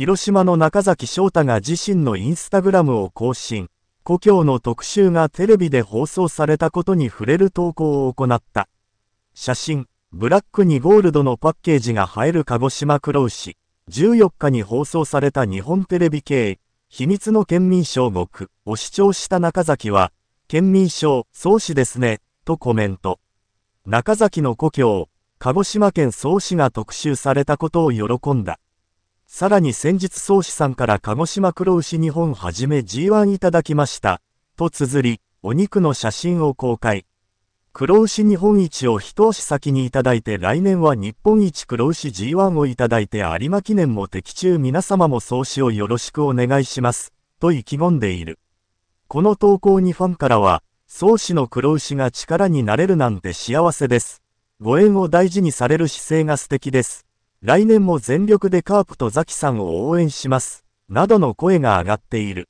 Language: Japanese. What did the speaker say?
広島の中崎翔太が自身のインスタグラムを更新、故郷の特集がテレビで放送されたことに触れる投稿を行った。写真、ブラックにゴールドのパッケージが映える鹿児島黒牛、14日に放送された日本テレビ系、秘密の県民賞国を主張した中崎は、県民賞、総氏ですね、とコメント。中崎の故郷、鹿児島県総氏が特集されたことを喜んだ。さらに先日総司さんから鹿児島黒牛日本はじめ G1 いただきました、と綴り、お肉の写真を公開。黒牛日本一を一足先にいただいて来年は日本一黒牛 G1 をいただいて有馬記念も的中皆様も創始をよろしくお願いします、と意気込んでいる。この投稿にファンからは、創始の黒牛が力になれるなんて幸せです。ご縁を大事にされる姿勢が素敵です。来年も全力でカープとザキさんを応援します、などの声が上がっている。